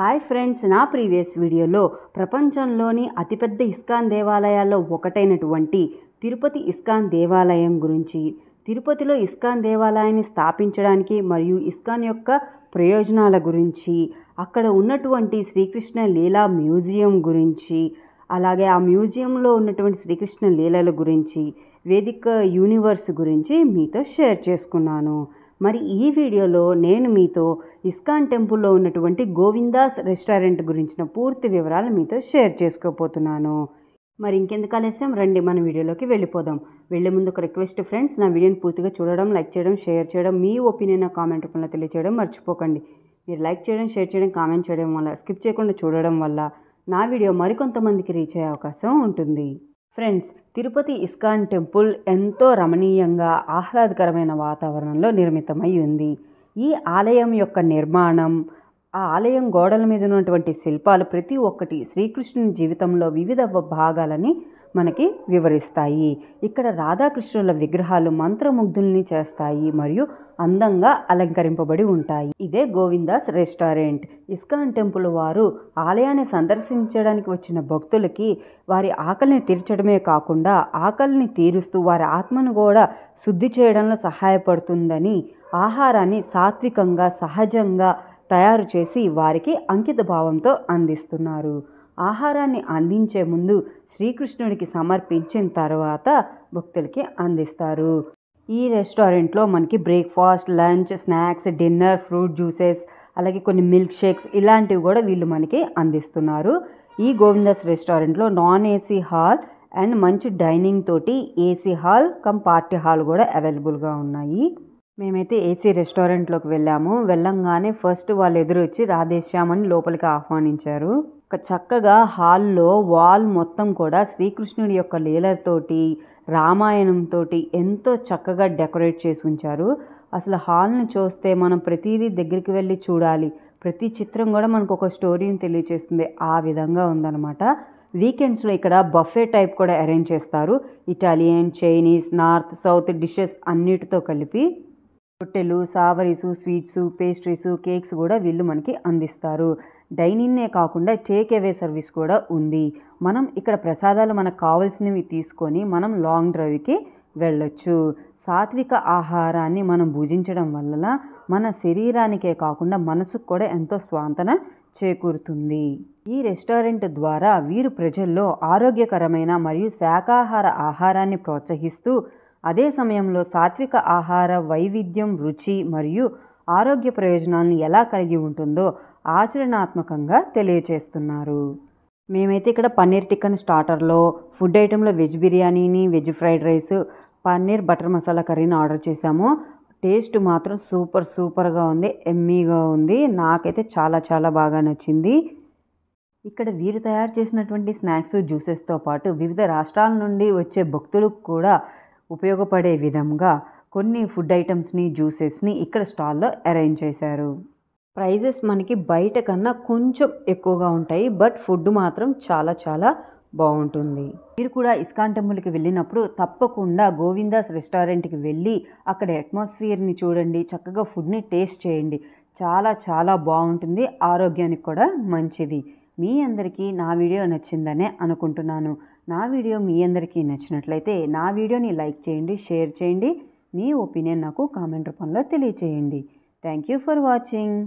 hi friends నా previous వీడియోలో ప్రపంచంలోని అతిపెద్ద ఇస్కాన్ దేవాలయాల్లో ఒకటైనటువంటి తిరుపతి ఇస్కాన్ దేవాలయం గురించి తిరుపతిలో ఇస్కాన్ దేవాలయాన్ని స్థాపించడానికి మరియు ఇస్కాన్ యొక్క ప్రయోజనాల గురించి అక్కడ ఉన్నటువంటి శ్రీకృష్ణ లీలా మ్యూజియం గురించి అలాగే ఆ మ్యూజియంలో ఉన్నటువంటి శ్రీకృష్ణ లీలల గురించి వేదిక యూనివర్స్ గురించి మీతో షేర్ చేసుకున్నాను మరి ఈ వీడియోలో నేను మీతో ఇస్కాన్ టెంపుల్లో ఉన్నటువంటి గోవిందాస్ రెస్టారెంట్ గురించిన పూర్తి వివరాలు మీతో షేర్ చేసుకోబోతున్నాను మరి ఇంకెందుకు ఆలస్యం రండి మన వీడియోలోకి వెళ్ళిపోదాం వెళ్ళే ముందు ఒక రిక్వెస్ట్ ఫ్రెండ్స్ నా వీడియోని పూర్తిగా చూడడం లైక్ చేయడం షేర్ చేయడం మీ ఒపీనియన్ కామెంట్ రూపంలో తెలియచేయడం మర్చిపోకండి మీరు లైక్ చేయడం షేర్ చేయడం కామెంట్ చేయడం వల్ల స్కిప్ చేయకుండా చూడడం వల్ల నా వీడియో మరికొంతమందికి రీచ్ అయ్యే అవకాశం ఉంటుంది ఫ్రెండ్స్ తిరుపతి ఇస్కాన్ టెంపుల్ ఎంతో రమణీయంగా ఆహ్లాదకరమైన వాతావరణంలో నిర్మితమై ఉంది ఈ ఆలయం యొక్క నిర్మాణం ఆ ఆలయం గోడల మీద ఉన్నటువంటి శిల్పాలు ప్రతి ఒక్కటి శ్రీకృష్ణుని జీవితంలో వివిధ భాగాలని మనకి వివరిస్తాయి ఇక్కడ రాధాకృష్ణుల విగ్రహాలు మంత్రముగ్ధుల్ని చేస్తాయి మరియు అందంగా అలంకరింపబడి ఉంటాయి ఇదే గోవిందాస్ రెస్టారెంట్ ఇస్కాన్ టెంపుల్ వారు ఆలయాన్ని సందర్శించడానికి వచ్చిన భక్తులకి వారి ఆకలిని తీర్చడమే కాకుండా ఆకలిని తీరుస్తూ వారి ఆత్మను కూడా శుద్ధి చేయడంలో సహాయపడుతుందని ఆహారాన్ని సాత్వికంగా సహజంగా తయారు చేసి వారికి అంకిత భావంతో అందిస్తున్నారు ఆహారాన్ని అందించే ముందు శ్రీకృష్ణుడికి సమర్పించిన తర్వాత భక్తులకి అందిస్తారు ఈ రెస్టారెంట్లో మనకి breakfast lunch snacks dinner fruit juices అలాగే కొన్ని మిల్క్ షేక్స్ ఇలాంటివి కూడా వీళ్ళు మనకి అందిస్తున్నారు ఈ గోవిందాస్ రెస్టారెంట్లో నాన్ ఏసీ హాల్ అండ్ మంచి డైనింగ్ తోటి AC hall cum party hall కూడా అవైలబుల్గా ఉన్నాయి మేమైతే ఏసీ రెస్టారెంట్లోకి వెళ్ళాము వెళ్ళంగానే ఫస్ట్ వాళ్ళు ఎదురు వచ్చి రాధేశ్యామని లోపలికి ఆహ్వానించారు ఒక చక్కగా హాల్లో వాల్ మొత్తం కూడా శ్రీకృష్ణుడి యొక్క లీలతోటి రామాయణంతో ఎంతో చక్కగా డెకరేట్ చేసి ఉంచారు అసలు హాల్ని చూస్తే మనం ప్రతిదీ దగ్గరికి వెళ్ళి చూడాలి ప్రతి చిత్రం కూడా మనకు ఒక స్టోరీని తెలియజేస్తుంది ఆ విధంగా ఉందన్నమాట వీకెండ్స్లో ఇక్కడ బఫే టైప్ కూడా అరేంజ్ చేస్తారు Italian Chinese north south dishes అన్నిటితో కలిపి రొట్టెలు సావరీసు స్వీట్సు పేస్ట్రీసు కేక్స్ కూడా వీళ్ళు మనకి అందిస్తారు డైనిన్నే కాకుండా టేక్ అవే సర్వీస్ కూడా ఉంది మనం ఇక్కడ ప్రసాదాలు మనకు కావాల్సినవి తీసుకొని మనం లాంగ్ డ్రైవ్కి వెళ్ళొచ్చు సాత్విక ఆహారాన్ని మనం భుజించడం వల్ల మన శరీరానికే కాకుండా మనసుకు కూడా ఎంతో స్వాంతన చేకూరుతుంది ఈ రెస్టారెంట్ ద్వారా వీరు ప్రజల్లో ఆరోగ్యకరమైన మరియు శాకాహార ఆహారాన్ని ప్రోత్సహిస్తూ అదే సమయంలో సాత్విక ఆహార వైవిధ్యం రుచి మరియు ఆరోగ్య ప్రయోజనాలను ఎలా కలిగి ఉంటుందో ఆచరణాత్మకంగా తెలియచేస్తున్నారు మేమైతే ఇక్కడ పన్నీర్ టిక్కన్ స్టార్టర్లో ఫుడ్ ఐటెంలో వెజ్ బిర్యానీని veg fried rice paneer butter masala కర్రీని ఆర్డర్ చేశాము టేస్ట్ మాత్రం సూపర్ సూపర్గా ఉంది ఎమ్మీగా ఉంది నాకైతే చాలా చాలా బాగా నచ్చింది ఇక్కడ వీరు తయారు చేసినటువంటి స్నాక్స్ జ్యూసెస్తో పాటు వివిధ రాష్ట్రాల నుండి వచ్చే భక్తులకు కూడా ఉపయోగపడే విధంగా కొన్ని ఫుడ్ ఐటమ్స్ని జ్యూసెస్ని ఇక్కడ స్టాల్లో అరేంజ్ చేశారు ప్రైజెస్ మనకి బయట కన్నా కొంచెం ఎక్కువగా ఉంటాయి బట్ ఫుడ్ మాత్రం చాలా చాలా బాగుంటుంది మీరు కూడా ఇస్కాన్ టెంపుల్కి వెళ్ళినప్పుడు తప్పకుండా గోవిందాస్ రెస్టారెంట్కి వెళ్ళి అక్కడ అట్మాస్ఫియర్ని చూడండి చక్కగా ఫుడ్ని టేస్ట్ చేయండి చాలా చాలా బాగుంటుంది ఆరోగ్యానికి కూడా మంచిది మీ అందరికీ నా వీడియో నచ్చిందనే అనుకుంటున్నాను నా వీడియో మీ అందరికీ నచ్చినట్లయితే నా వీడియోని లైక్ చేయండి షేర్ చేయండి మీ ఒపీనియన్ నాకు కామెంట్ రూపంలో తెలియచేయండి థ్యాంక్ యూ ఫర్ వాచింగ్